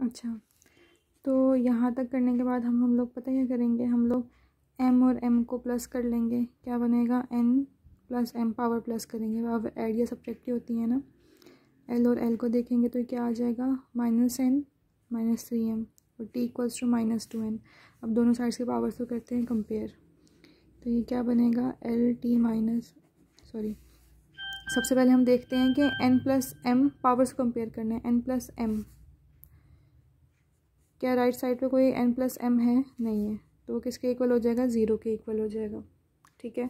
अच्छा तो यहाँ तक करने के बाद हम हम लोग पता क्या करेंगे हम लोग एम और एम को प्लस कर लेंगे क्या बनेगा N plus M power plus करेंगे अब एड या सब्जेक्टिव होती है ना एल और एल को देखेंगे तो क्या आ जाएगा minus N minus three M और T equals to minus two N अब दोनों साइड्स के पावर्स को करते हैं कंपेयर तो ये क्या बनेगा एल टी माइनस सॉरी सबसे पहले हम देखते हैं कि N plus M powers compare करना है एन प्लस एम क्या राइट साइड पे कोई एन प्लस एम है नहीं है तो वो किसके इक्वल हो जाएगा ज़ीरो के इक्वल हो जाएगा ठीक है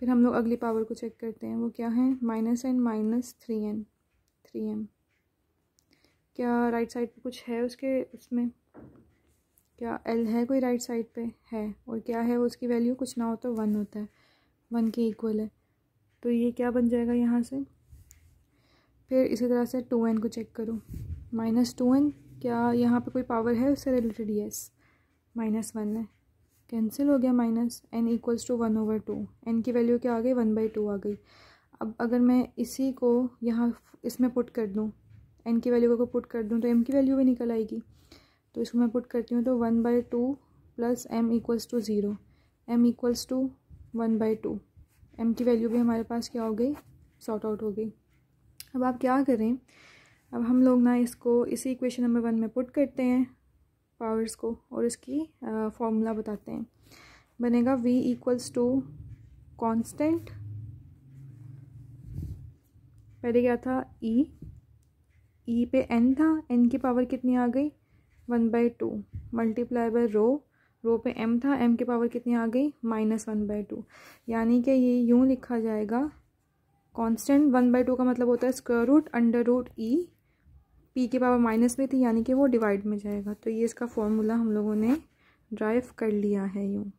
फिर हम लोग अगली पावर को चेक करते हैं वो क्या है minus N minus three N three M क्या राइट साइड पे कुछ है उसके उसमें क्या एल है कोई राइट साइड पे है और क्या है उसकी वैल्यू कुछ ना हो तो वन होता है वन के इक्वल है तो ये क्या बन जाएगा यहाँ से फिर इसी तरह से टू एन को चेक करूँ माइनस टू एन क्या यहाँ पे कोई पावर है उससे रिलेटेड येस माइनस वन है कैंसिल हो गया minus N equals to one over two N की वैल्यू क्या आ गई वन बाई टू आ गई अब अगर मैं इसी को यहाँ इसमें पुट कर दूँ एन की वैल्यू को पुट कर दूँ तो एम की वैल्यू भी निकल आएगी तो इसको मैं पुट करती हूँ तो one by two plus M equals to zero M equals to one by two M की वैल्यू भी हमारे पास क्या हो गई सॉर्ट आउट हो गई अब आप क्या करें अब हम लोग ना इसको इसी इक्वेशन नंबर वन में पुट करते हैं पावर्स को और इसकी फॉर्मूला बताते हैं बनेगा वी इक्वल्स टू कांस्टेंट पहले क्या था e e पे एन था एन की पावर कितनी आ गई one by two multiply by रो रो पे एम था एम की पावर कितनी आ गई माइनस वन बाई टू यानी कि ये यूँ लिखा जाएगा कांस्टेंट वन बाई टू का मतलब होता है square root under root E P के पावर माइनस में थी यानी कि वो डिवाइड में जाएगा तो ये इसका फॉर्मूला हम लोगों ने ड्राइव कर लिया है यूँ